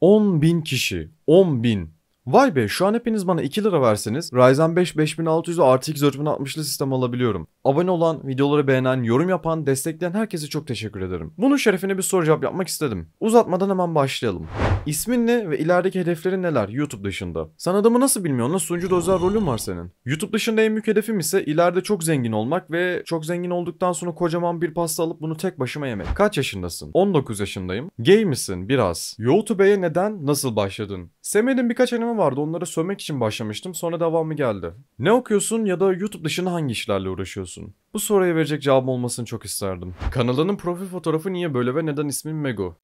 10 bin kişi, 10 bin Vay be şu an hepiniz bana 2 lira verseniz Ryzen 5 5600 RTX 4060'lı sistem alabiliyorum. Abone olan, videoları beğenen, yorum yapan, destekleyen herkese çok teşekkür ederim. Bunun şerefine bir soru cevap yapmak istedim. Uzatmadan hemen başlayalım. İsmin ne ve ilerideki hedeflerin neler YouTube dışında? Sen adamı nasıl bilmiyorsun? Nasıl sunucuda özel rolün var senin? YouTube dışında en büyük hedefim ise ileride çok zengin olmak ve çok zengin olduktan sonra kocaman bir pasta alıp bunu tek başıma yemek. Kaç yaşındasın? 19 yaşındayım. Gay misin? Biraz. YouTube'ye neden, nasıl başladın? Sevmediğin birkaç anime vardı onları sömek için başlamıştım sonra devamı geldi. Ne okuyorsun ya da YouTube dışında hangi işlerle uğraşıyorsun? Bu soruya verecek cevabım olmasını çok isterdim. Kanalının profil fotoğrafı niye böyle ve neden ismin Mego?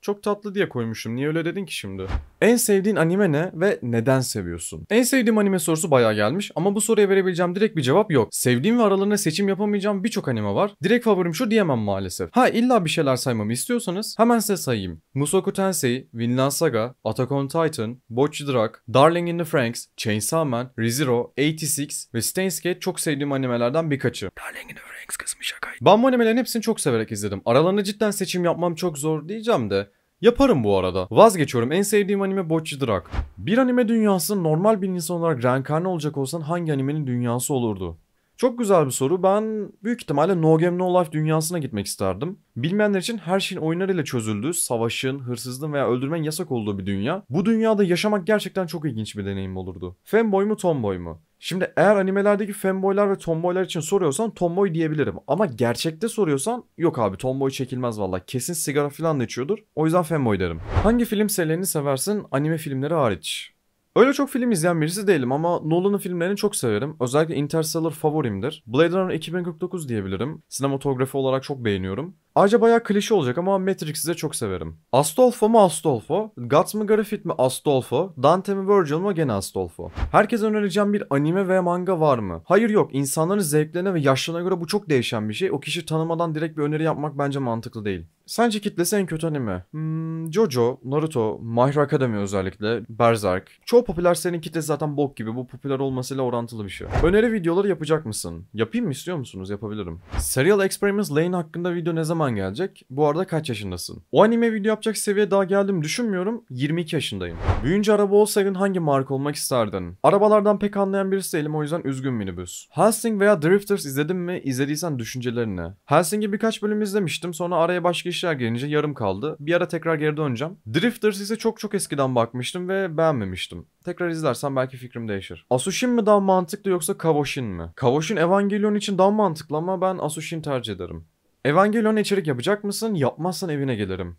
Çok tatlı diye koymuşum niye öyle dedin ki şimdi? En sevdiğin anime ne ve neden seviyorsun? En sevdiğim anime sorusu bayağı gelmiş ama bu soruya verebileceğim direkt bir cevap yok. Sevdiğim ve aralarına seçim yapamayacağım birçok anime var. Direkt favorim şu diyemem maalesef. Ha illa bir şeyler saymamı istiyorsanız hemen size sayayım. Musoku Tensei, Vinland Saga, Attack on Titan, Bocchi Drag, Darling in the Franks, Chainsaw Man, ReZero, 86 ve Steins Gate çok sevdiğim animelerden birkaçı. Darling in the Franks kısmı şakaydı. Ben bu animelerin hepsini çok severek izledim. Aralarında cidden seçim yapmam çok zor diyeceğim de Yaparım bu arada. Vazgeçiyorum. En sevdiğim anime Bocchi Drag. Bir anime dünyasında normal bir insan olarak reenkarne olacak olsan hangi animenin dünyası olurdu? Çok güzel bir soru. Ben büyük ihtimalle No Game No Life dünyasına gitmek isterdim. Bilmeyenler için her şeyin oyunlarıyla çözüldüğü, savaşın, hırsızlığın veya öldürmenin yasak olduğu bir dünya. Bu dünyada yaşamak gerçekten çok ilginç bir deneyim olurdu. Fanboy mu tomboy mu? Şimdi eğer animelerdeki fanboylar ve tomboylar için soruyorsan tomboy diyebilirim. Ama gerçekte soruyorsan yok abi tomboy çekilmez valla. Kesin sigara falan da içiyordur. O yüzden fanboy derim. Hangi film serilerini seversin anime filmleri hariç? Öyle çok film izleyen birisi değilim ama Nolan'ın filmlerini çok severim. Özellikle Interstellar favorimdir. Blade Runner 2049 diyebilirim. Sinematografi olarak çok beğeniyorum. Ayrıca bayağı klişe olacak ama Matrix'i de çok severim. Astolfo mu Astolfo? Guts mı Griffith mi Astolfo? Dante mi Virgil mi gene Astolfo? Herkese önereceğim bir anime veya manga var mı? Hayır yok. İnsanların zevklerine ve yaşlarına göre bu çok değişen bir şey. O kişi tanımadan direkt bir öneri yapmak bence mantıklı değil. Sence kitlesi en kötü anime? Hmm, Jojo, Naruto, My Hero Academy özellikle, Berserk. Çoğu popüler serinin kitlesi zaten bok gibi. Bu popüler olmasıyla orantılı bir şey. Öneri videoları yapacak mısın? Yapayım mı istiyor musunuz? Yapabilirim. Serial Experiments Lane hakkında video ne zaman zaman gelecek? Bu arada kaç yaşındasın? O anime video yapacak seviyeye daha geldim düşünmüyorum. 22 yaşındayım. Büyünce araba olsaydın hangi marka olmak isterdin? Arabalardan pek anlayan birisi değilim o yüzden üzgün minibüs. Helsing veya Drifters izledin mi? İzlediysen düşüncelerini. ne? Helsing'i birkaç bölüm izlemiştim sonra araya başka işler gelince yarım kaldı. Bir ara tekrar geri döneceğim. Drifters ise çok çok eskiden bakmıştım ve beğenmemiştim. Tekrar izlersen belki fikrim değişir. Asushin mi daha mantıklı yoksa Kavoshin mi? Kavoshin Evangelion için daha mantıklı ama ben Asushin tercih ederim. Evangelion içerik yapacak mısın? Yapmazsan evine gelirim.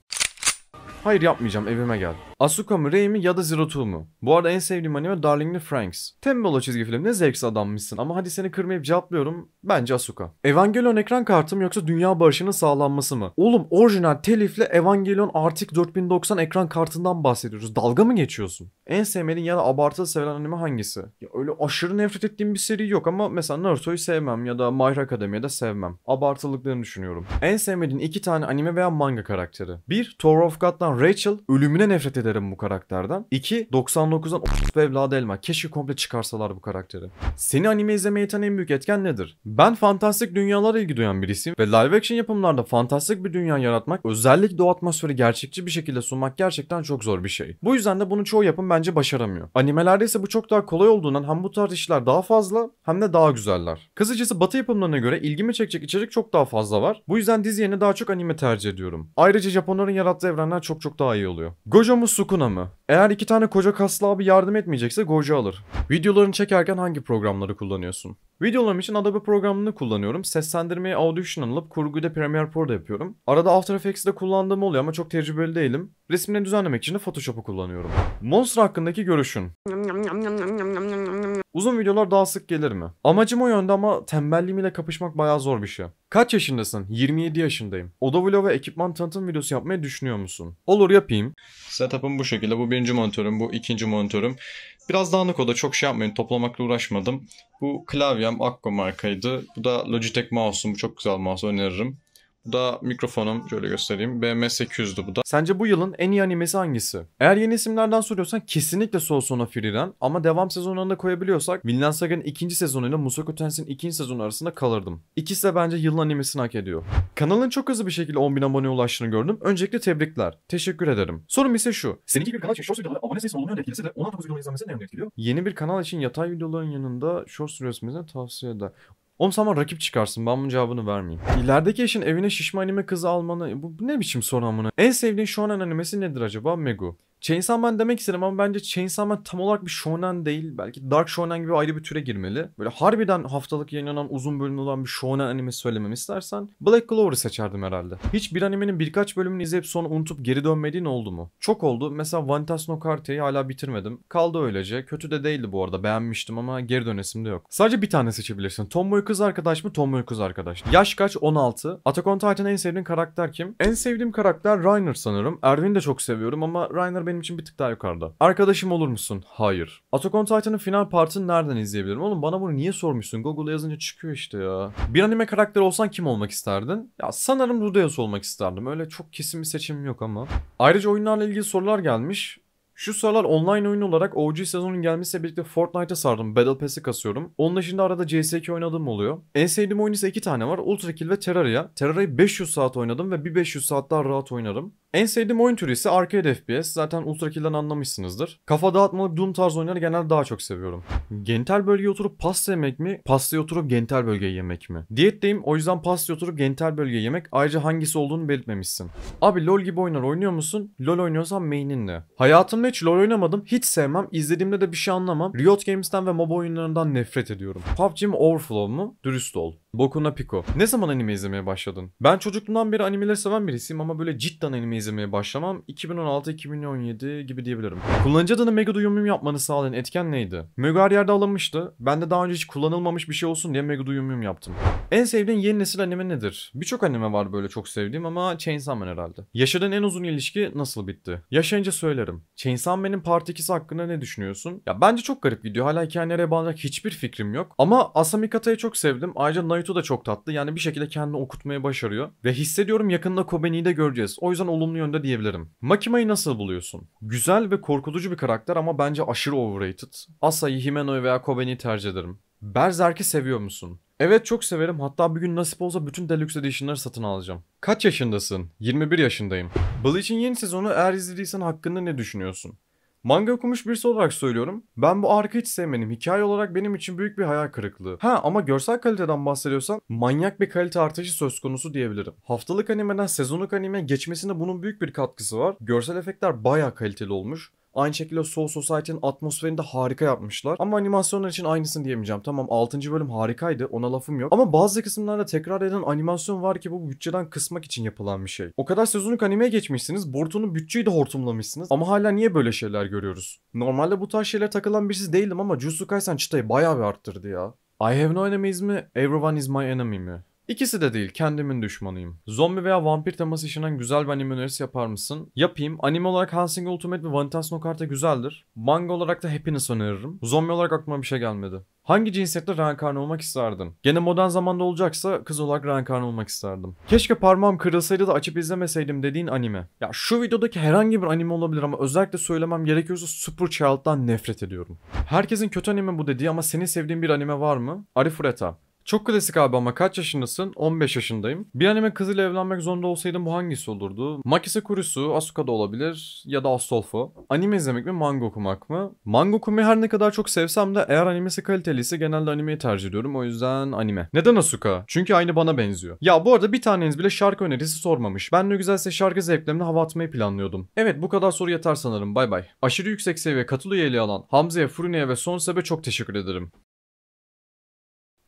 Hayır yapmayacağım evime gel. Asuka mı Rei mi ya da Zero Two mu? Bu arada en sevdiğim anime Darling in the Franks. Tembel çizgi film ne zevksiz adammışsın ama hadi seni kırmayıp cevaplıyorum. Bence Asuka. Evangelion ekran kartı mı yoksa dünya barışının sağlanması mı? Oğlum orijinal telifle Evangelion artık 4090 ekran kartından bahsediyoruz. Dalga mı geçiyorsun? En sevmediğin ya da abartılı sevilen anime hangisi? Ya öyle aşırı nefret ettiğim bir seri yok ama mesela Naruto'yu sevmem ya da My Hero Academia'yı da sevmem. Abartılıklarını düşünüyorum. En sevmediğin iki tane anime veya manga karakteri. Bir, Tower of God'dan Rachel ölümüne nefret eder ederim bu karakterden. 2. 99'dan o evladı elma. Keşke komple çıkarsalar bu karakteri. Seni anime izlemeye iten en büyük etken nedir? Ben fantastik dünyalara ilgi duyan birisiyim ve live action yapımlarda fantastik bir dünya yaratmak, özellikle o atmosferi gerçekçi bir şekilde sunmak gerçekten çok zor bir şey. Bu yüzden de bunu çoğu yapım bence başaramıyor. Animelerde ise bu çok daha kolay olduğundan hem bu tarz işler daha fazla hem de daha güzeller. Kısacası batı yapımlarına göre ilgimi çekecek içerik çok daha fazla var. Bu yüzden dizi yerine daha çok anime tercih ediyorum. Ayrıca Japonların yarattığı evrenler çok çok daha iyi oluyor. Gojo mu Sukuna mı? Eğer iki tane koca kaslı abi yardım etmeyecekse Gojo alır. Videolarını çekerken hangi programları kullanıyorsun? Videolarım için Adobe programını kullanıyorum. Seslendirmeyi Audition alıp kurguyu da Premiere Pro'da yapıyorum. Arada After Effects'i de kullandığım oluyor ama çok tecrübeli değilim. Resimleri düzenlemek için de Photoshop'u kullanıyorum. Monster hakkındaki görüşün. Uzun videolar daha sık gelir mi? Amacım o yönde ama tembelliğimle kapışmak bayağı zor bir şey. Kaç yaşındasın? 27 yaşındayım. Oda vlog ve ekipman tanıtım videosu yapmayı düşünüyor musun? Olur yapayım. Setup'ım bu şekilde. Bu birinci monitörüm, bu ikinci monitörüm. Biraz dağınık o da çok şey yapmayın. Toplamakla uğraşmadım. Bu klavyem Akko markaydı. Bu da Logitech mouse'um. Çok güzel mouse öneririm da mikrofonum şöyle göstereyim. BM800'dü bu da. Sence bu yılın en iyi animesi hangisi? Eğer yeni isimlerden soruyorsan kesinlikle Soul Sona Freerun ama devam sezonlarında koyabiliyorsak Vinland Saga'nın ikinci sezonuyla Musoku Tensei'nin ikinci sezonu arasında kalırdım. İkisi de bence yılın animesini hak ediyor. Kanalın çok hızlı bir şekilde 10.000 aboneye ulaştığını gördüm. Öncelikle tebrikler. Teşekkür ederim. Sorum ise şu. Seninki bir kanal için short videoları abone sayısı olumlu yönde etkilese de 16 videoların izlenmesini ne yönde etkiliyor? Yeni bir kanal için yatay videoların yanında short videoları tavsiye eder. Oğlum sen bana rakip çıkarsın. Ben bunun cevabını vermeyeyim. İlerideki eşin evine şişme anime kızı almanı... Bu, ne biçim soru amına? En sevdiğin şu an animesi nedir acaba? Megu. Chainsaw Man demek istedim ama bence Chainsaw Man tam olarak bir shonen değil. Belki Dark Shonen gibi ayrı bir türe girmeli. Böyle harbiden haftalık yayınlanan uzun bölümlü olan bir shonen anime söylemem istersen Black Clover'ı seçerdim herhalde. Hiç bir animenin birkaç bölümünü izleyip sonra unutup geri dönmediğin oldu mu? Çok oldu. Mesela Vantas no Carte'yi hala bitirmedim. Kaldı öylece. Kötü de değildi bu arada. Beğenmiştim ama geri dönesim de yok. Sadece bir tane seçebilirsin. Tomboy kız arkadaş mı? Tomboy kız arkadaş. Yaş kaç? 16. Attack Titan'ın en sevdiğin karakter kim? En sevdiğim karakter Reiner sanırım. Erwin'i de çok seviyorum ama Reiner benim için bir tık daha yukarıda. Arkadaşım olur musun? Hayır. Attack Titan'ın final partını nereden izleyebilirim? Oğlum bana bunu niye sormuşsun? Google'a yazınca çıkıyor işte ya. Bir anime karakteri olsan kim olmak isterdin? Ya sanırım Rudeus olmak isterdim. Öyle çok kesin bir seçimim yok ama. Ayrıca oyunlarla ilgili sorular gelmiş. Şu sıralar online oyun olarak OG sezonun gelmesiyle birlikte Fortnite'a sardım. Battle Pass'i kasıyorum. Onun dışında arada cs oynadığım oluyor. En sevdiğim oyun ise iki tane var. Ultra Kill ve Terraria. Terraria'yı 500 saat oynadım ve bir 500 saat daha rahat oynarım. En sevdiğim oyun türü ise arcade FPS. Zaten Ultra Kill'den anlamışsınızdır. Kafa dağıtmalık Doom tarzı oyunları genelde daha çok seviyorum. Genital bölgeye oturup pasta yemek mi? Pasta oturup genital bölgeyi yemek mi? Diyetteyim o yüzden pasta oturup genital bölgeyi yemek. Ayrıca hangisi olduğunu belirtmemişsin. Abi LoL gibi oyunlar oynuyor musun? LoL oynuyorsan main'inle. Hayatımda hiç LoL oynamadım. Hiç sevmem. İzlediğimde de bir şey anlamam. Riot Games'ten ve MOBA oyunlarından nefret ediyorum. PUBG mi Overflow mu? Dürüst ol. Boku no Pico. Ne zaman anime izlemeye başladın? Ben çocukluğumdan beri animeleri seven birisiyim ama böyle cidden anime izlemeye başlamam 2016-2017 gibi diyebilirim. Kullanıcı adına mega duyumum yapmanı sağlayan etken neydi? Mega her yerde alınmıştı. Ben de daha önce hiç kullanılmamış bir şey olsun diye mega duyumum yaptım. En sevdiğin yeni nesil anime nedir? Birçok anime var böyle çok sevdiğim ama Chainsaw Man herhalde. Yaşadığın en uzun ilişki nasıl bitti? Yaşayınca söylerim. Chainsaw Man'in Part 2'si hakkında ne düşünüyorsun? Ya bence çok garip gidiyor. Hala hikayelere bağlanacak hiçbir fikrim yok. Ama Asami Kata'yı çok sevdim. Ayrıca Nay boyutu da çok tatlı. Yani bir şekilde kendini okutmaya başarıyor. Ve hissediyorum yakında Kobeni'yi de göreceğiz. O yüzden olumlu yönde diyebilirim. Makima'yı nasıl buluyorsun? Güzel ve korkutucu bir karakter ama bence aşırı overrated. Asa'yı, Himeno'yu veya Kobeni'yi tercih ederim. Berserk'i seviyor musun? Evet çok severim. Hatta bir gün nasip olsa bütün Deluxe Edition'ları satın alacağım. Kaç yaşındasın? 21 yaşındayım. Bleach'in yeni sezonu eğer izlediysen hakkında ne düşünüyorsun? Manga okumuş birisi olarak söylüyorum. Ben bu arka hiç sevmedim. Hikaye olarak benim için büyük bir hayal kırıklığı. Ha ama görsel kaliteden bahsediyorsan manyak bir kalite artışı söz konusu diyebilirim. Haftalık animeden sezonluk anime geçmesinde bunun büyük bir katkısı var. Görsel efektler baya kaliteli olmuş. Aynı şekilde Soul Society'nin atmosferini de harika yapmışlar. Ama animasyonlar için aynısını diyemeyeceğim. Tamam 6. bölüm harikaydı ona lafım yok. Ama bazı kısımlarda tekrar eden animasyon var ki bu bütçeden kısmak için yapılan bir şey. O kadar sezonluk animeye geçmişsiniz. Boruto'nun bütçeyi de hortumlamışsınız. Ama hala niye böyle şeyler görüyoruz? Normalde bu tarz şeyler takılan birisi değilim ama Jujutsu Kaisen çıtayı bayağı bir arttırdı ya. I have no enemies mi? Everyone is my enemy mi? İkisi de değil kendimin düşmanıyım. Zombi veya vampir teması işinden güzel bir anime önerisi yapar mısın? Yapayım. Anime olarak Helsing Ultimate ve Vanitas no Carta güzeldir. Manga olarak da Happiness öneririm. Zombi olarak aklıma bir şey gelmedi. Hangi cinsiyetle reenkarnı olmak isterdin? Gene modern zamanda olacaksa kız olarak reenkarnı olmak isterdim. Keşke parmağım kırılsaydı da açıp izlemeseydim dediğin anime. Ya şu videodaki herhangi bir anime olabilir ama özellikle söylemem gerekiyorsa Super Superchild'dan nefret ediyorum. Herkesin kötü anime bu dediği ama senin sevdiğin bir anime var mı? Arifureta. Çok klasik abi ama kaç yaşındasın? 15 yaşındayım. Bir anime kızıyla evlenmek zorunda olsaydım bu hangisi olurdu? Makise Kurisu, Asuka da olabilir ya da Astolfo. Anime izlemek mi, manga okumak mı? Manga okumayı her ne kadar çok sevsem de eğer animesi kaliteliyse genelde animeyi tercih ediyorum. O yüzden anime. Neden Asuka? Çünkü aynı bana benziyor. Ya bu arada bir taneniz bile şarkı önerisi sormamış. Ben ne güzelse şarkı zevklerimle hava atmayı planlıyordum. Evet bu kadar soru yeter sanırım. Bay bay. Aşırı yüksek seviye katıl üyeliği alan Hamza'ya, Furune'ye ve Sonsebe'ye çok teşekkür ederim.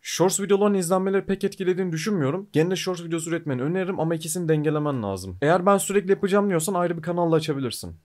Shorts videoların izlenmeleri pek etkilediğini düşünmüyorum. Gene de Shorts videosu üretmeni öneririm ama ikisini dengelemen lazım. Eğer ben sürekli yapacağım diyorsan ayrı bir kanalla açabilirsin.